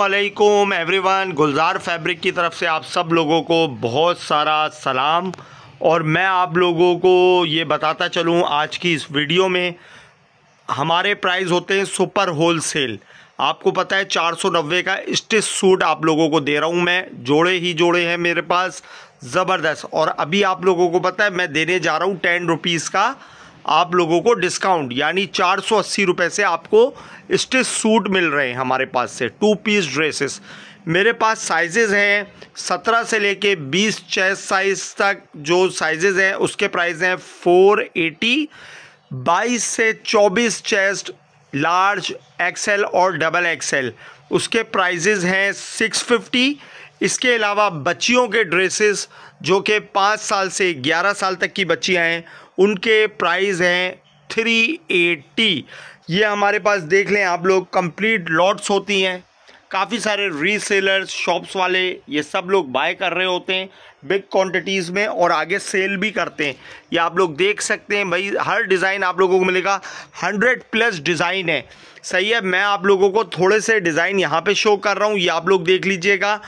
अल्लाम एवरीवन गुलजार फैब्रिक की तरफ से आप सब लोगों को बहुत सारा सलाम और मैं आप लोगों को ये बताता चलूँ आज की इस वीडियो में हमारे प्राइस होते हैं सुपर होल सेल आपको पता है 490 का स्टिच सूट आप लोगों को दे रहा हूँ मैं जोड़े ही जोड़े हैं मेरे पास ज़बरदस्त और अभी आप लोगों को पता है मैं देने जा रहा हूँ टेन रुपीज़ का आप लोगों को डिस्काउंट यानी चार सौ अस्सी रुपये से आपको स्टिच सूट मिल रहे हैं हमारे पास से टू पीस ड्रेसेस मेरे पास साइजेज़ हैं सत्रह से लेके बीस चेस्ट साइज़ तक जो साइजेज़ हैं उसके प्राइस हैं फोर एटी बाईस से चौबीस चेस्ट लार्ज एक्सेल और डबल एक्सेल उसके प्राइजेज़ हैं सिक्स फिफ्टी इसके अलावा बच्चियों के ड्रेसेस जो कि पाँच साल से ग्यारह साल तक की बच्चियाँ हैं उनके प्राइस हैं थ्री एटी ये हमारे पास देख लें आप लोग कंप्लीट लॉट्स होती हैं काफ़ी सारे रीसेलर्स शॉप्स वाले ये सब लोग बाय कर रहे होते हैं बिग क्वांटिटीज़ में और आगे सेल भी करते हैं ये आप लोग देख सकते हैं भाई हर डिज़ाइन आप लोगों को मिलेगा हंड्रेड प्लस डिज़ाइन है सही है मैं आप लोगों को थोड़े से डिज़ाइन यहाँ पे शो कर रहा हूँ ये आप लोग देख लीजिएगा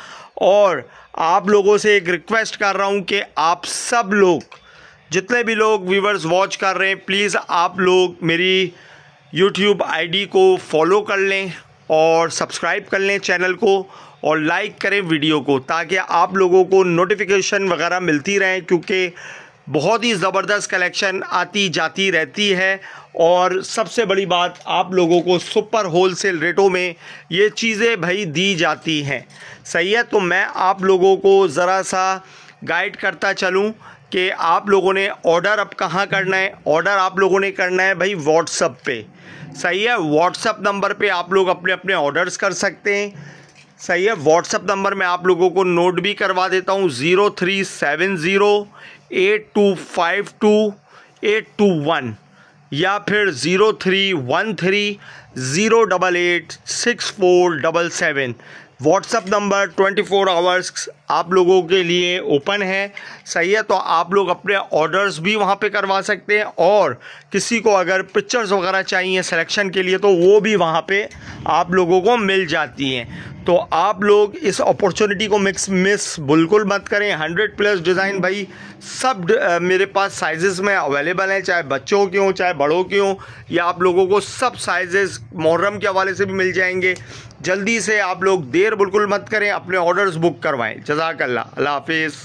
और आप लोगों से एक रिक्वेस्ट कर रहा हूँ कि आप सब लोग जितने भी लोग व्यूवर्स वॉच कर रहे हैं प्लीज़ आप लोग मेरी यूट्यूब आईडी को फॉलो कर लें और सब्सक्राइब कर लें चैनल को और लाइक करें वीडियो को ताकि आप लोगों को नोटिफिकेशन वगैरह मिलती रहें क्योंकि बहुत ही ज़बरदस्त कलेक्शन आती जाती रहती है और सबसे बड़ी बात आप लोगों को सुपर होल सेल रेटों में ये चीज़ें भाई दी जाती हैं सही है तो मैं आप लोगों को ज़रा सा गाइड करता चलूँ कि आप लोगों ने ऑर्डर अब कहाँ करना है ऑर्डर आप लोगों ने करना है भाई व्हाट्सअप पे सही है व्हाट्सअप नंबर पे आप लोग अपने अपने ऑर्डर्स कर सकते हैं सही है व्हाट्सअप नंबर मैं आप लोगों को नोट भी करवा देता हूँ zero three seven zero eight two five two eight two one या फिर zero three one three zero double eight six four double seven WhatsApp number 24 hours आप लोगों के लिए ओपन है सही है तो आप लोग अपने ऑर्डर्स भी वहाँ पे करवा सकते हैं और किसी को अगर पिक्चर्स वगैरह चाहिए सिलेक्शन के लिए तो वो भी वहाँ पे आप लोगों को मिल जाती हैं तो आप लोग इस अपॉर्चुनिटी को मिक्स मिस बिल्कुल मत करें हंड्रेड प्लस डिज़ाइन भाई सब मेरे पास साइजेस में अवेलेबल हैं चाहे बच्चों के हों चाहे बड़ों के हों या आप लोगों को सब साइजेस मुहर्रम के हवाले से भी मिल जाएंगे जल्दी से आप लोग देर बिल्कुल मत करें अपने ऑर्डर्स बुक करवाएं जजाकल्ला अल्लाह हाफिज़